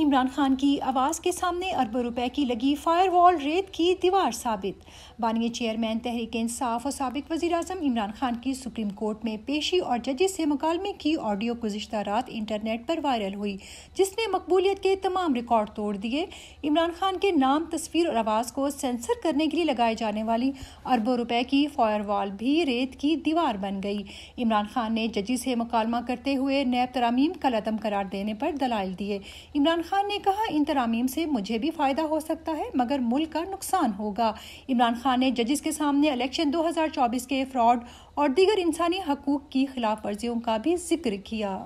इमरान खान की आवाज़ के सामने अरबों रुपए की लगी फायरवॉल रेत की दीवार साबित बानी चेयरमैन तहरीक इंसाफ और सबक वजी अजम इमरान खान की सुप्रीम कोर्ट में पेशी और जजेस से मुकालमे की ऑडियो गुजशत रात इंटरनेट पर वायरल हुई जिसने मकबूलियत के तमाम रिकॉर्ड तोड़ दिए इमरान खान के नाम तस्वीर और आवाज़ को सेंसर करने के लिए लगाए जाने वाली अरबों रुपए की फायरवॉल भी रेत की दीवार बन गई इमरान खान ने जजी से मुकालमा करते हुए नैब तरामीम का लदम करार देने पर दलाल दिए इमरान खान ने कहा इन तरामीम से मुझे भी फ़ायदा हो सकता है मगर मुल्क का नुकसान होगा इमरान खान ने जजिस के सामने इलेक्शन 2024 के फ्रॉड और दीगर इंसानी हकूक़ की खिलाफ वर्जियों का भी जिक्र किया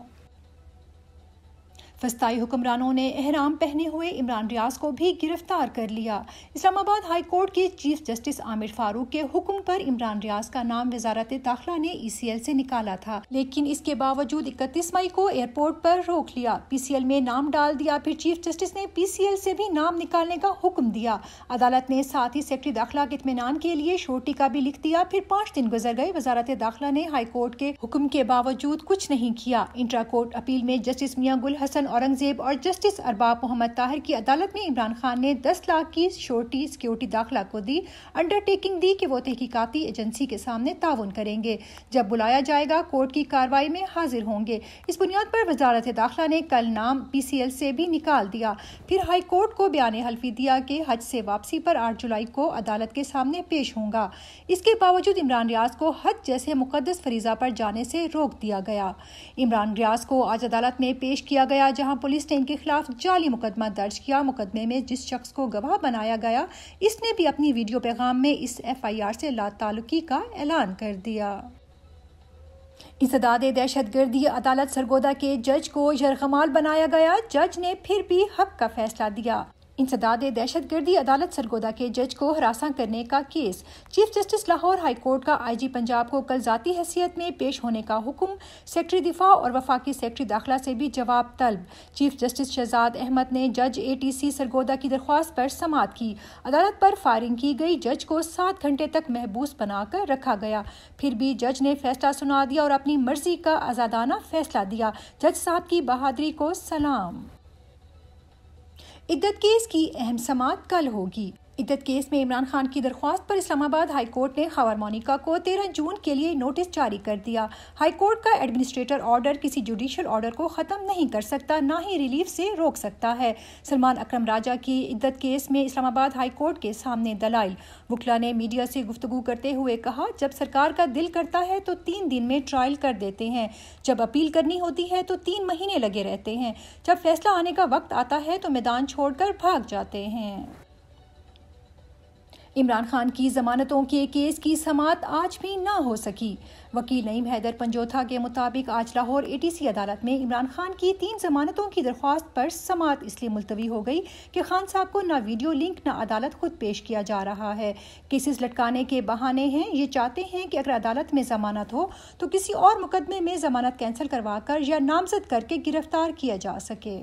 फस्ताई हुक्मरानों ने अहराम पहने हुए इमरान रियाज को भी गिरफ्तार कर लिया इस्लामाबाद हाई कोर्ट के चीफ जस्टिस आमिर फारूक के हुक्म पर इमरान रियाज का नाम वजारत दाखिला ने ई सी एल से निकाला था लेकिन इसके बावजूद इकतीस मई को एयरपोर्ट पर रोक लिया पी सी एल में नाम डाल दिया फिर चीफ जस्टिस ने पी सी एल से भी नाम निकालने का हुक्म दिया अदालत ने साथ ही सेक्रेटरी दाखिला के इतमान के लिए शोटी का भी लिख दिया फिर पाँच दिन गुजर गए वजारत दाखिला ने हाई कोर्ट के हुक्म के बावजूद कुछ नहीं किया इंटरा कोर्ट अपील में जस्टिस मियां गुल हसन औरंगजेब और जस्टिस अरबाब मोहम्मद ताहिर की अदालत में इमरान खान ने 10 लाख की श्योरिटी सिक्योरिटी दाखिला को दी अंडरटेकिंग दी कि वो तहकीकती एजेंसी के सामने ताउन करेंगे जब बुलाया जाएगा कोर्ट की कार्रवाई में हाजिर होंगे इस बुनियाद पर वजारत दाखिला ने कल नाम पी सी एल से भी निकाल दिया फिर हाई कोर्ट को बयान हल्फी दिया कि हज से वापसी पर आठ जुलाई को अदालत के सामने पेश होगा इसके बावजूद इमरान रियाज को हज जैसे मुकदस फरीजा पर जाने से रोक दिया गया इमरान रियाज को आज अदालत में पेश किया गया जहां पुलिस ने इनके खिलाफ जाली मुकदमा दर्ज किया मुकदमे में जिस शख्स को गवाह बनाया गया इसने भी अपनी वीडियो पैगाम में इस एफ आई आर से लातालुकी का ऐलान कर दिया इस दहशत गर्दी अदालत सरगोदा के जज को यरगमाल बनाया गया जज ने फिर भी हक का फैसला दिया इंसदाद दहशतगर्दी अदालत सरगोदा के जज को हरासा करने का case chief justice Lahore high court का आईजी पंजाब को कल जाती हैसियत में पेश होने का हुक्म सेक्रेटरी दिफा और वफाकी सेक्रेटरी दाखिला से भी जवाब तलब चीफ जस्टिस शहजाद अहमद ने जज ए टी सी सरगोदा की दरख्वास्त पर समात की अदालत पर फायरिंग की गई जज को सात घंटे तक महबूस बनाकर रखा गया फिर भी जज ने फैसला सुना दिया और अपनी मर्जी का आज़ादाना फैसला दिया जज साहब की बहादरी को सलाम इद्दत केस की अहम समात कल होगी इद्दत केस में इमरान खान की दरख्वास्त पर इस्लामाबाद हाई कोर्ट ने खबर मोनिका को 13 जून के लिए नोटिस जारी कर दिया हाई कोर्ट का एडमिनिस्ट्रेटर ऑर्डर किसी जुडिशल ऑर्डर को ख़त्म नहीं कर सकता ना ही रिलीफ से रोक सकता है सलमान अक्रम राजा की इद्दत केस में इस्लामाबाद हाई कोर्ट के सामने दलाइल वकला ने मीडिया से गुफ्तगु करते हुए कहा जब सरकार का दिल करता है तो तीन दिन में ट्रायल कर देते हैं जब अपील करनी होती है तो तीन महीने लगे रहते हैं जब फैसला आने का वक्त आता है तो मैदान छोड़कर भाग जाते हैं इमरान खान की जमानतों के केस की समात आज भी न हो सकी वकील नईम हैदर पंजोथा के मुताबिक आज लाहौर एटीसी अदालत में इमरान खान की तीन जमानतों की दरख्वास्त पर समात इसलिए मुलतवी हो गई कि खान साहब को ना वीडियो लिंक न अदालत खुद पेश किया जा रहा है केसेस लटकाने के बहाने हैं ये चाहते हैं कि अगर अदालत में जमानत हो तो किसी और मुकदमे में जमानत कैंसिल करवा कर या नामजद करके गिरफ्तार किया जा सके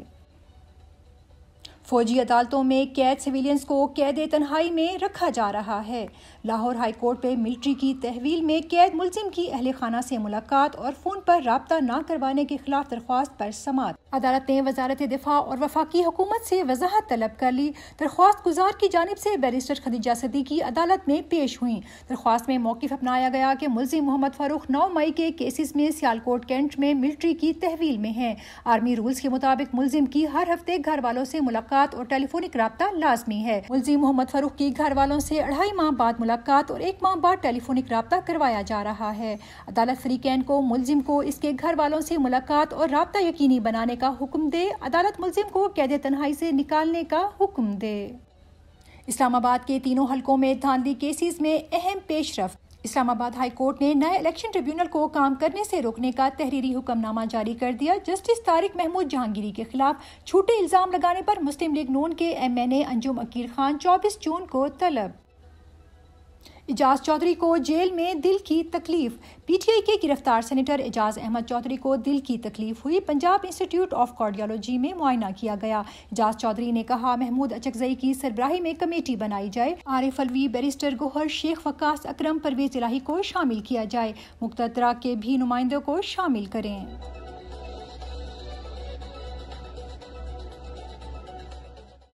फौजी अदालतों में कैद सिविलियंस को कैद तन्हाई में रखा जा रहा है लाहौर हाई कोर्ट में मिलिट्री की तहवील में कैद मुलजिम की अहल खाना से मुलाकात और फ़ोन पर रबता न करवाने के खिलाफ दरख्वास्त पर समात अदालत ने वजारत दिफा और वफाकी हुकूमत से वजाहत तलब कर ली दरख्वास्त गुजार की जानब से बैरिस्टर खदीजा सदी की अदालत में पेश हुई दरख्वास्त में मौकफ अपनाया गया कि मुलिम मोहम्मद फारूक नौ मई के केसेस में सियालकोट कैंट में मिलिट्री की तहवील में है आर्मी रूल्स के मुताबिक मुलिम की हर हफ्ते घर वालों से मुलाकात मुलाकात और टेलीफोनिक रबता लाजमी है मुलजिम मोहम्मद फरूख की घर वालों ऐसी अढ़ाई माह बाद मुलाकात और एक माह बाद टेलीफोनिक रबता करवाया जा रहा है अदालत फ्रीकैन को मुलजिम को इसके घर वालों ऐसी मुलाकात और रबता यकीनी बनाने का हुक्म दे अदालत मुलजिम को कैद तनहाई ऐसी निकालने का हुक्म दे इस्लामाबाद के तीनों हलकों में धांधली केसेस में अहम पेशरफ इस्लामाबाद हाई कोर्ट ने नए इलेक्शन ट्रिब्यूनल को काम करने से रोकने का तहरीरी हुक्मनामा जारी कर दिया जस्टिस तारिक महमूद जहांगीरी के खिलाफ छूटे इल्जाम लगाने पर मुस्लिम लीग नून के एमएनए अंजुम अकीर खान 24 जून को तलब एजाज चौधरी को जेल में दिल की तकलीफ पीटीआई के गिरफ्तार सेनेटर एजाज अहमद चौधरी को दिल की तकलीफ हुई पंजाब इंस्टीट्यूट ऑफ कार्डियोलॉजी में मुआयना किया गया एजाज चौधरी ने कहा महमूद अचकजई की सरबराही में कमेटी बनाई जाए आरिफ अलवी बैरिस्टर गोहर शेख वकास अक्रम परवेज इलाही को शामिल किया जाए मुख्तरा के भी नुमाइंदों को शामिल करें